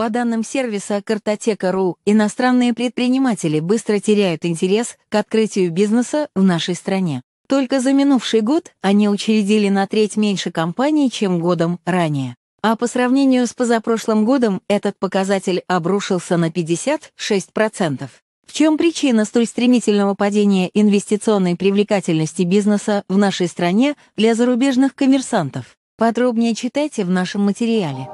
По данным сервиса «Картотека.ру», иностранные предприниматели быстро теряют интерес к открытию бизнеса в нашей стране. Только за минувший год они учредили на треть меньше компаний, чем годом ранее. А по сравнению с позапрошлым годом этот показатель обрушился на 56%. В чем причина столь стремительного падения инвестиционной привлекательности бизнеса в нашей стране для зарубежных коммерсантов? Подробнее читайте в нашем материале.